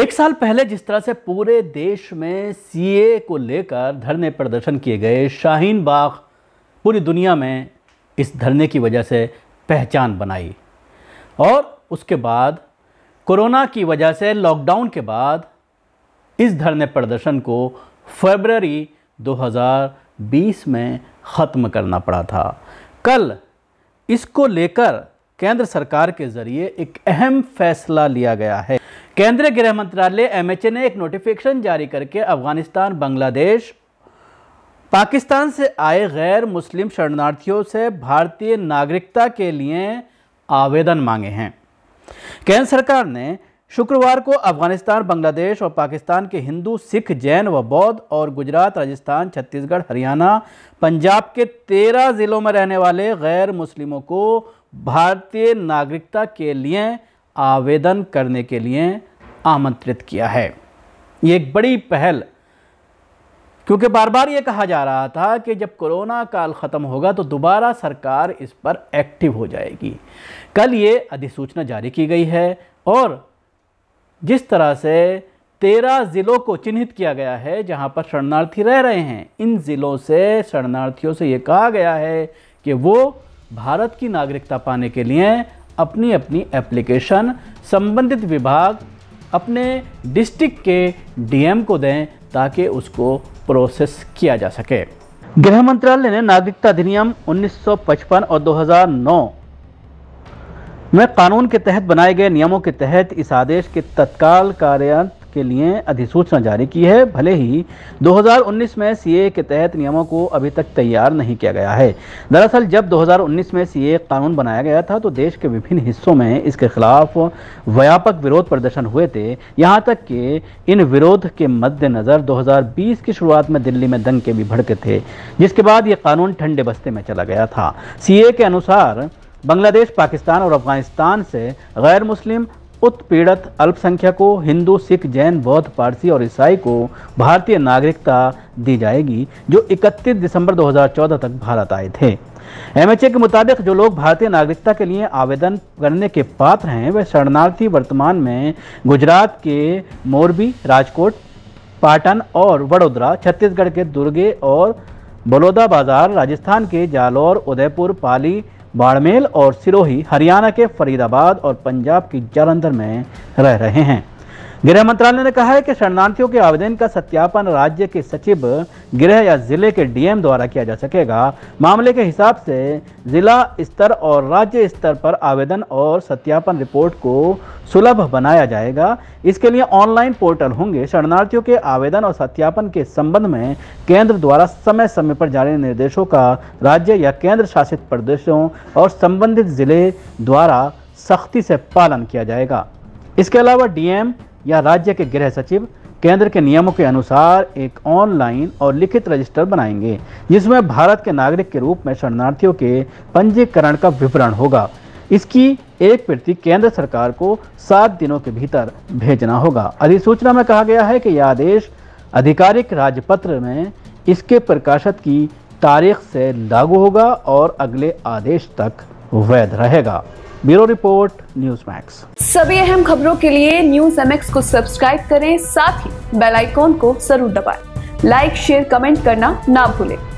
एक साल पहले जिस तरह से पूरे देश में सीए को लेकर धरने प्रदर्शन किए गए शाहीन बाग पूरी दुनिया में इस धरने की वजह से पहचान बनाई और उसके बाद कोरोना की वजह से लॉकडाउन के बाद इस धरने प्रदर्शन को फरवरी 2020 में ख़त्म करना पड़ा था कल इसको लेकर केंद्र सरकार के ज़रिए एक अहम फैसला लिया गया है केंद्रीय गृह मंत्रालय एम ने एक नोटिफिकेशन जारी करके अफगानिस्तान बांग्लादेश पाकिस्तान से आए गैर मुस्लिम शरणार्थियों से भारतीय नागरिकता के लिए आवेदन मांगे हैं केंद्र सरकार ने शुक्रवार को अफगानिस्तान बांग्लादेश और पाकिस्तान के हिंदू सिख जैन व बौद्ध और गुजरात राजस्थान छत्तीसगढ़ हरियाणा पंजाब के तेरह ज़िलों में रहने वाले गैर मुस्लिमों को भारतीय नागरिकता के लिए आवेदन करने के लिए आमंत्रित किया है ये एक बड़ी पहल क्योंकि बार बार ये कहा जा रहा था कि जब कोरोना काल ख़त्म होगा तो दोबारा सरकार इस पर एक्टिव हो जाएगी कल ये अधिसूचना जारी की गई है और जिस तरह से तेरह ज़िलों को चिन्हित किया गया है जहाँ पर शरणार्थी रह रहे हैं इन ज़िलों से शरणार्थियों से ये कहा गया है कि वो भारत की नागरिकता पाने के लिए अपनी अपनी एप्लीकेशन संबंधित विभाग अपने डिस्ट्रिक्ट के डीएम को दें ताकि उसको प्रोसेस किया जा सके गृह मंत्रालय ने नागरिकता अधिनियम 1955 और 2009 में कानून के तहत बनाए गए नियमों के तहत इस आदेश के तत्काल कार्यान्वयन के लिए अधिसूचना जारी की है भले ही 2019 में सीए के तहत नियमों को अभी तक तैयार नहीं किया गया है दरअसल जब 2019 में सीए कानून बनाया गया था तो देश के विभिन्न हिस्सों में इसके खिलाफ व्यापक विरोध प्रदर्शन हुए थे यहाँ तक कि इन विरोध के मद्देनज़र दो की शुरुआत में दिल्ली में दंग भी भड़के थे जिसके बाद ये कानून ठंडे बस्ते में चला गया था सीए के अनुसार बांग्लादेश पाकिस्तान और अफगानिस्तान से गैर मुस्लिम उत्पीड़ित अल्पसंख्यकों हिंदू सिख जैन बौद्ध पारसी और ईसाई को भारतीय नागरिकता दी जाएगी जो 31 दिसंबर 2014 तक भारत आए थे एमएचए के मुताबिक जो लोग भारतीय नागरिकता के लिए आवेदन करने के पात्र हैं वे शरणार्थी वर्तमान में गुजरात के मोरबी राजकोट पाटन और वडोदरा छत्तीसगढ़ के दुर्गे और बलौदा बाजार राजस्थान के जालौर उदयपुर पाली बाड़मेल और सिरोही हरियाणा के फरीदाबाद और पंजाब की जालंधर में रह रहे हैं गृह मंत्रालय ने कहा है कि शरणार्थियों के आवेदन का सत्यापन राज्य के सचिव गृह या जिले के डीएम द्वारा किया जा सकेगा मामले के हिसाब से जिला स्तर और राज्य स्तर पर आवेदन और सत्यापन रिपोर्ट को सुलभ बनाया जाएगा इसके लिए ऑनलाइन पोर्टल होंगे शरणार्थियों के आवेदन और सत्यापन के संबंध में केंद्र द्वारा समय समय पर जारी निर्देशों का राज्य या केंद्र शासित प्रदेशों और संबंधित जिले द्वारा सख्ती से पालन किया जाएगा इसके अलावा डीएम या राज्य के गृह सचिव केंद्र के नियमों के अनुसार एक ऑनलाइन और लिखित रजिस्टर बनाएंगे जिसमें भारत के नागरिक के रूप में शरणार्थियों के पंजीकरण का विवरण होगा इसकी एक प्रति केंद्र सरकार को सात दिनों के भीतर भेजना होगा अधिसूचना में कहा गया है कि यह आदेश आधिकारिक राजपत्र में इसके प्रकाशित की तारीख से लागू होगा और अगले आदेश तक वैध रहेगा ब्यूरो रिपोर्ट न्यूज मैक्स सभी अहम खबरों के लिए न्यूज एम को सब्सक्राइब करें साथ ही बेल आइकॉन को जरूर दबाएं। लाइक शेयर कमेंट करना ना भूलें।